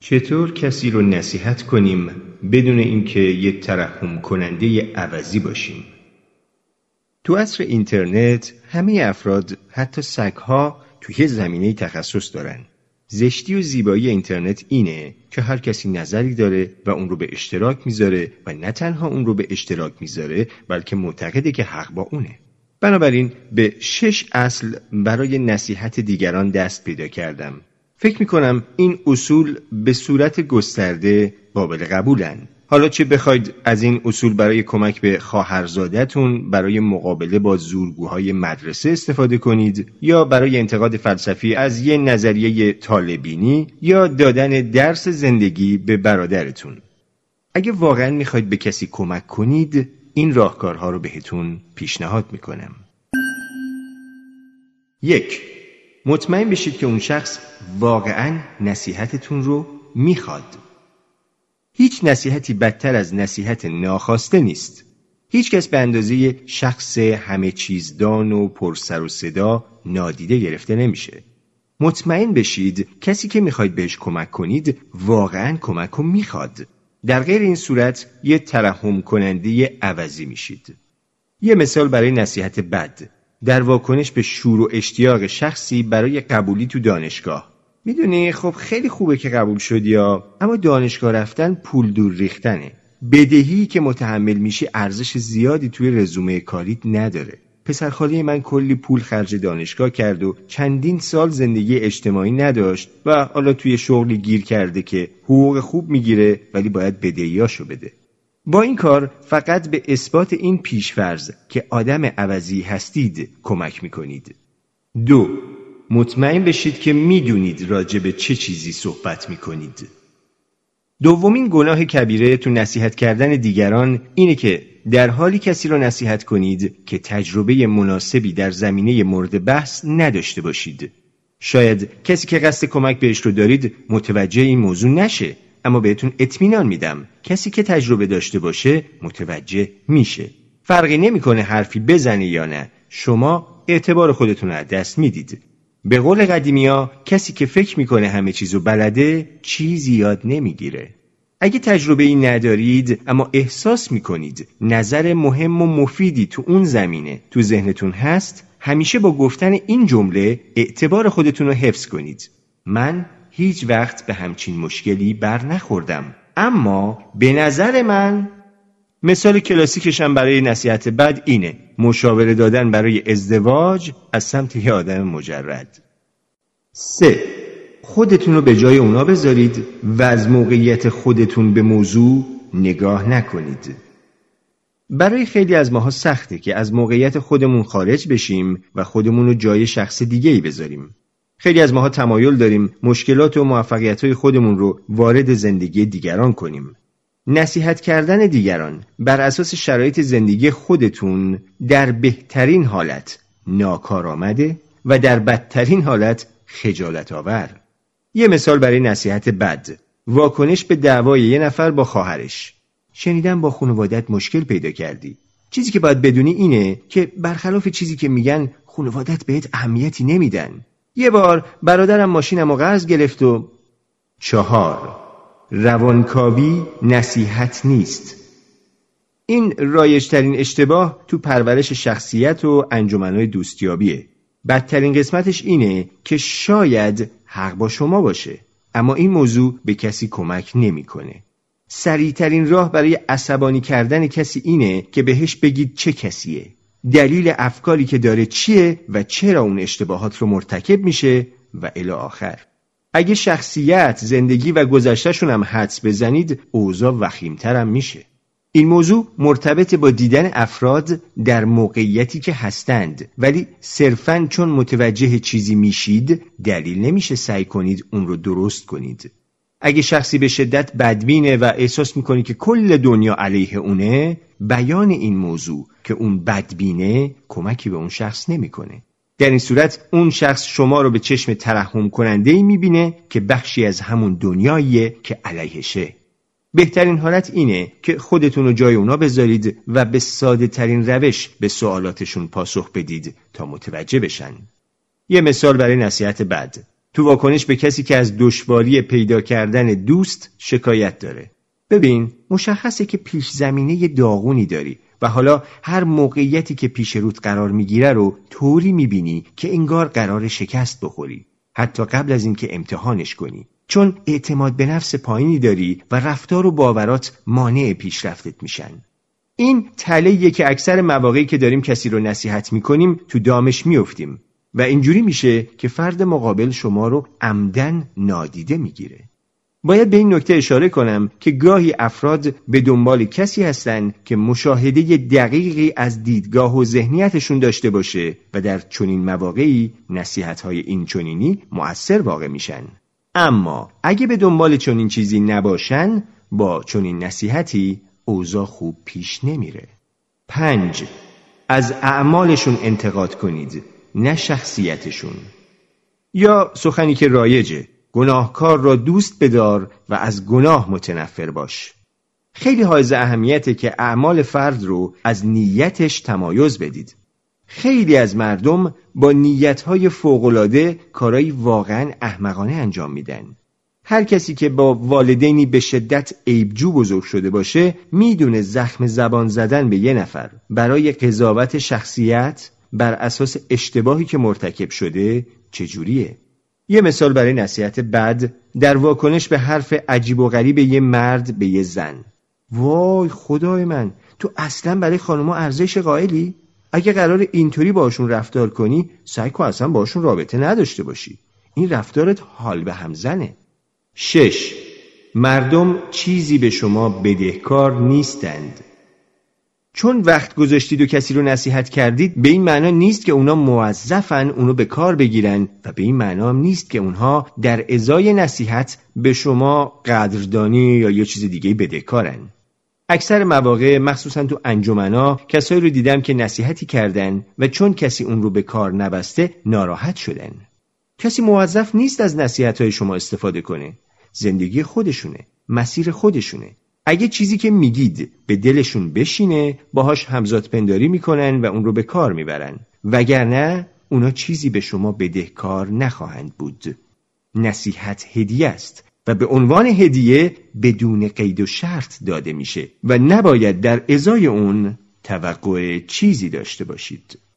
چطور کسی رو نصیحت کنیم بدون اینکه یه ترحم کننده عوضی باشیم تو اصر اینترنت همه افراد حتی سگها تو یه زمینه تخصص دارن زشتی و زیبایی اینترنت اینه که هر کسی نظری داره و اون رو به اشتراک میذاره و نه تنها اون رو به اشتراک میذاره بلکه معتقده که حق با اونه بنابراین به شش اصل برای نصیحت دیگران دست پیدا کردم فکر میکنم این اصول به صورت گسترده قابل قبولن حالا چه بخواید از این اصول برای کمک به خواهرزادتون برای مقابله با زورگوهای مدرسه استفاده کنید یا برای انتقاد فلسفی از یه نظریه طالبینی یا دادن درس زندگی به برادرتون اگه واقعا میخواید به کسی کمک کنید این راهکارها رو بهتون پیشنهاد میکنم یک مطمئن بشید که اون شخص واقعا نصیحتتون رو میخواد هیچ نصیحتی بدتر از نصیحت ناخواسته نیست هیچ کس به اندازه شخص همه چیزدان و پرسر و صدا نادیده گرفته نمیشه مطمئن بشید کسی که میخواید بهش کمک کنید واقعا کمک رو میخواد در غیر این صورت یه ترحم کننده عوضی میشید یه مثال برای نصیحت بد در واکنش به شور و اشتیاق شخصی برای قبولی تو دانشگاه میدونی خب خیلی خوبه که قبول شدی یا اما دانشگاه رفتن پول دور ریختنه بدهی که متحمل میشی ارزش زیادی توی رزومه کاریت نداره پسرخاله من کلی پول خرج دانشگاه کرد و چندین سال زندگی اجتماعی نداشت و حالا توی شغلی گیر کرده که حقوق خوب میگیره ولی باید بدهیاشو بده با این کار فقط به اثبات این پیشفرز که آدم عوضی هستید کمک کنید. دو مطمئن بشید که میدونید راجع به چه چیزی صحبت کنید. دومین گناه کبیره تو نصیحت کردن دیگران اینه که در حالی کسی را نصیحت کنید که تجربه مناسبی در زمینه مورد بحث نداشته باشید شاید کسی که قصد کمک بهش رو دارید متوجه این موضوع نشه اما بهتون اطمینان میدم کسی که تجربه داشته باشه متوجه میشه فرقی نمیکنه حرفی بزنه یا نه شما اعتبار خودتون از دست میدید به قول قدیمی ها کسی که فکر میکنه همه چیزو بلده چیزی یاد نمیگیره اگه تجربه ای ندارید اما احساس میکنید نظر مهم و مفیدی تو اون زمینه تو ذهنتون هست همیشه با گفتن این جمله اعتبار خودتون رو حفظ کنید من هیچ وقت به همچین مشکلی بر نخوردم اما به نظر من مثال کلاسیکشم برای نصیحت بد اینه مشاوره دادن برای ازدواج از سمت یه آدم مجرد سه خودتون رو به جای اونا بذارید و از موقعیت خودتون به موضوع نگاه نکنید برای خیلی از ماها سخته که از موقعیت خودمون خارج بشیم و خودمون رو جای شخص دیگه ای بذاریم خیلی از ماها تمایل داریم مشکلات و موفقیت های خودمون رو وارد زندگی دیگران کنیم. نصیحت کردن دیگران بر اساس شرایط زندگی خودتون در بهترین حالت ناکارآمده و در بدترین حالت خجالت آور. یه مثال برای نصیحت بد واکنش به دعوای یه نفر با خواهرش شنیدم با خانوادت مشکل پیدا کردی چیزی که باید بدونی اینه که برخلاف چیزی که میگن خانوادت بهت اهمیتی نمیدن یه بار برادرم ماشینم و قرض گرفت و چهار روانکاوی نصیحت نیست این رایشترین اشتباه تو پرورش شخصیت و انجمنهای دوستیابیه بدترین قسمتش اینه که شاید حق با شما باشه اما این موضوع به کسی کمک نمیکنه. سریعترین راه برای عصبانی کردن کسی اینه که بهش بگید چه کسیه دلیل افکاری که داره چیه و چرا اون اشتباهات رو مرتکب میشه و الی آخر اگه شخصیت، زندگی و گذشتهشون هم حدس بزنید اوضاع وخیمترم میشه این موضوع مرتبط با دیدن افراد در موقعیتی که هستند ولی صرفا چون متوجه چیزی میشید دلیل نمیشه سعی کنید اون رو درست کنید اگه شخصی به شدت بدبینه و احساس میکنه که کل دنیا علیه اونه بیان این موضوع که اون بدبینه کمکی به اون شخص نمیکنه در این صورت اون شخص شما رو به چشم ترحم کننده ای میبینه که بخشی از همون دنیاییه که علیهشه بهترین حالت اینه که خودتون رو جای اونا بذارید و به ساده ترین روش به سوالاتشون پاسخ بدید تا متوجه بشن یه مثال برای نصیحت بد تو واکنش به کسی که از دشواری پیدا کردن دوست شکایت داره ببین مشخصه که پیش زمینه داغونی داری و حالا هر موقعیتی که پیش روت قرار میگیره رو طوری میبینی که انگار قرار شکست بخوری حتی قبل از اینکه امتحانش کنی چون اعتماد به نفس پایینی داری و رفتار و باورات مانع پیشرفتت میشن این تله که اکثر مواقعی که داریم کسی رو نصیحت میکنیم تو دامش میفتیم. و اینجوری میشه که فرد مقابل شما رو عمدن نادیده میگیره باید به این نکته اشاره کنم که گاهی افراد به دنبال کسی هستند که مشاهده دقیقی از دیدگاه و ذهنیتشون داشته باشه و در چنین مواقعی های این چنینی مؤثر واقع میشن اما اگه به دنبال چنین چیزی نباشن با چنین نصیحتی اوضاع خوب پیش نمیره پنج از اعمالشون انتقاد کنید نه شخصیتشون یا سخنی که رایجه گناهکار را دوست بدار و از گناه متنفر باش خیلی حائز اهمیته که اعمال فرد رو از نیتش تمایز بدید خیلی از مردم با نیتهای فوقالعاده کارایی واقعا احمقانه انجام میدن هر کسی که با والدینی به شدت عیبجو بزرگ شده باشه میدونه زخم زبان زدن به یه نفر برای قضاوت شخصیت بر اساس اشتباهی که مرتکب شده چجوریه یه مثال برای نصیحت بد در واکنش به حرف عجیب و غریب یه مرد به یه زن وای خدای من تو اصلا برای خانمها ارزش قائلی اگه قرار اینطوری باشون رفتار کنی سعی کن اصلا باشون رابطه نداشته باشی این رفتارت حال به هم زنه شش مردم چیزی به شما بدهکار نیستند چون وقت گذاشتید و کسی رو نصیحت کردید به این معنا نیست که اونا موظفن اونو به کار بگیرن و به این معنا هم نیست که اونها در ازای نصیحت به شما قدردانی یا یه چیز دیگه کارن. اکثر مواقع مخصوصا تو انجمنا کسایی رو دیدم که نصیحتی کردن و چون کسی اون رو به کار نبسته ناراحت شدن کسی موظف نیست از نصیحت شما استفاده کنه زندگی خودشونه مسیر خودشونه اگه چیزی که میگید به دلشون بشینه باهاش همزاد پنداری میکنن و اون رو به کار میبرن وگرنه اونا چیزی به شما بدهکار نخواهند بود نصیحت هدیه است و به عنوان هدیه بدون قید و شرط داده میشه و نباید در ازای اون توقع چیزی داشته باشید